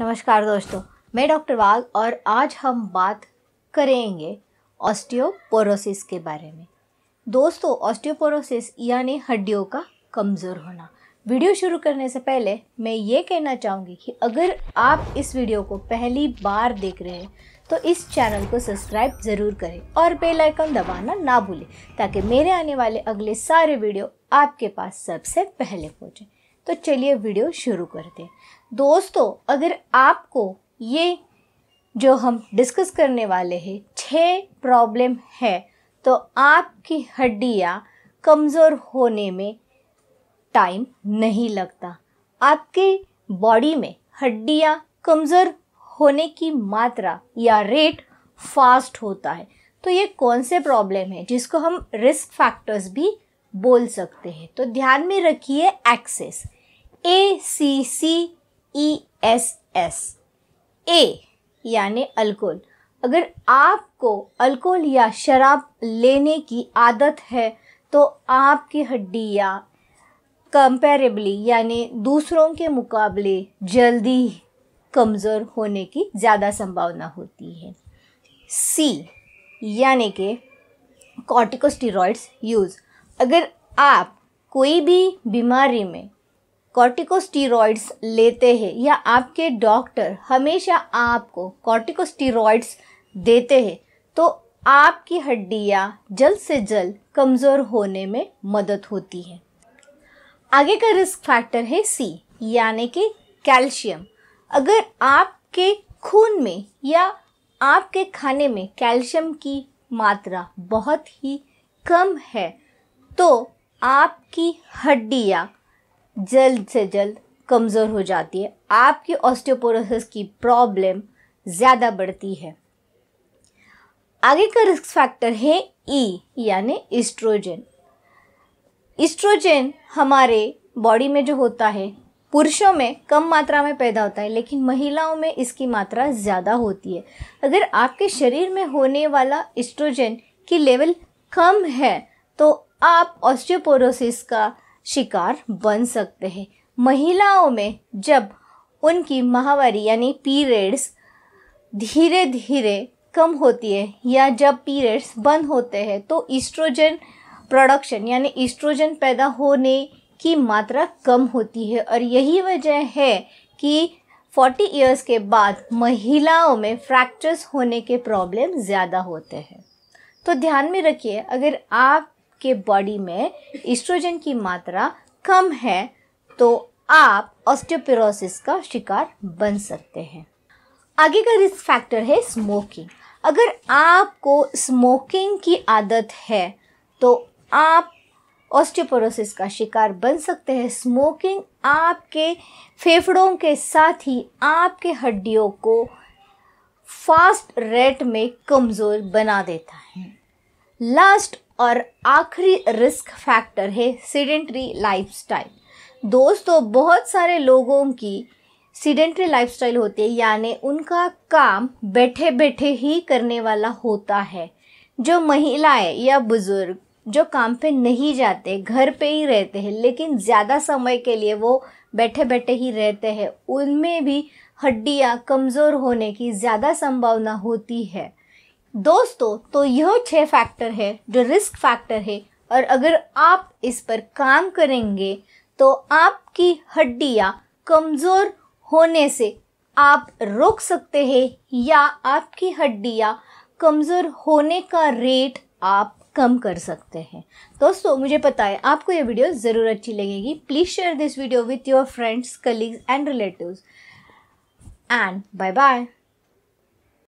नमस्कार दोस्तों मैं डॉक्टर वाघ और आज हम बात करेंगे ऑस्टियोपोरोसिस के बारे में दोस्तों ऑस्टियोपोरोसिस यानी हड्डियों का कमज़ोर होना वीडियो शुरू करने से पहले मैं ये कहना चाहूँगी कि अगर आप इस वीडियो को पहली बार देख रहे हैं तो इस चैनल को सब्सक्राइब ज़रूर करें और बेल आइकन दबाना ना भूलें ताकि मेरे आने वाले अगले सारे वीडियो आपके पास सबसे पहले पहुँचें तो चलिए वीडियो शुरू करते हैं दोस्तों अगर आपको ये जो हम डिस्कस करने वाले हैं छः प्रॉब्लम है तो आपकी हड्डियाँ कमज़ोर होने में टाइम नहीं लगता आपके बॉडी में हड्डियाँ कमज़ोर होने की मात्रा या रेट फास्ट होता है तो ये कौन से प्रॉब्लम है जिसको हम रिस्क फैक्टर्स भी बोल सकते हैं तो ध्यान में रखिए excess A C C E S S A यानि अल्कोहल अगर आपको अल्कोहल या शराब लेने की आदत है तो आपकी हड्डियाँ कंपेरेबली यानी दूसरों के मुकाबले जल्दी कमज़ोर होने की ज़्यादा संभावना होती है सी यानी कि कॉर्टिकोस्टीरॉइड्स यूज़ अगर आप कोई भी बीमारी में कॉर्टिकोस्टीरॉइड्स लेते हैं या आपके डॉक्टर हमेशा आपको कॉर्टिकोस्टीरोड्स देते हैं तो आपकी हड्डियाँ जल्द से जल्द कमज़ोर होने में मदद होती है आगे का रिस्क फैक्टर है सी यानी कि कैल्शियम अगर आपके खून में या आपके खाने में कैल्शियम की मात्रा बहुत ही कम है तो आपकी हड्डियाँ जल्द से जल्द कमज़ोर हो जाती है आपकी ऑस्टियोपोरोसिस की प्रॉब्लम ज़्यादा बढ़ती है आगे का रिस्क फैक्टर है ई e, यानी इस्ट्रोजन इस्ट्रोजन हमारे बॉडी में जो होता है पुरुषों में कम मात्रा में पैदा होता है लेकिन महिलाओं में इसकी मात्रा ज़्यादा होती है अगर आपके शरीर में होने वाला इस्ट्रोजन की लेवल कम है तो आप ऑस्टियोपोरोसिस का शिकार बन सकते हैं महिलाओं में जब उनकी महावारी यानी पीरियड्स धीरे धीरे कम होती है या जब पीरियड्स बंद होते हैं तो ईस्ट्रोजन प्रोडक्शन यानी ईस्ट्रोजन पैदा होने की मात्रा कम होती है और यही वजह है कि 40 इयर्स के बाद महिलाओं में फ्रैक्चर्स होने के प्रॉब्लम ज़्यादा होते हैं तो ध्यान में रखिए अगर आप आपके बॉडी में इस्ट्रोजन की मात्रा कम है तो आप ऑस्टियोपोरोसिस का शिकार बन सकते हैं आगे का रिस्क फैक्टर है स्मोकिंग अगर आपको स्मोकिंग की आदत है तो आप ऑस्टियोपोरोसिस का शिकार बन सकते हैं स्मोकिंग आपके फेफड़ों के साथ ही आपके हड्डियों को फास्ट रेट में कमज़ोर बना देता है लास्ट और आखिरी रिस्क फैक्टर है सीडेंट्री लाइफस्टाइल दोस्तों बहुत सारे लोगों की सीडेंट्री लाइफस्टाइल होती है यानी उनका काम बैठे बैठे ही करने वाला होता है जो महिलाएं या बुज़ुर्ग जो काम पे नहीं जाते घर पे ही रहते हैं लेकिन ज़्यादा समय के लिए वो बैठे बैठे ही रहते हैं उनमें भी हड्डियाँ कमज़ोर होने की ज़्यादा संभावना होती है दोस्तों तो यह छह फैक्टर है जो रिस्क फैक्टर है और अगर आप इस पर काम करेंगे तो आपकी हड्डियाँ कमज़ोर होने से आप रोक सकते हैं या आपकी हड्डियाँ कमज़ोर होने का रेट आप कम कर सकते हैं दोस्तों मुझे पता है आपको यह वीडियो ज़रूर अच्छी लगेगी please share this video with your friends colleagues and relatives and bye bye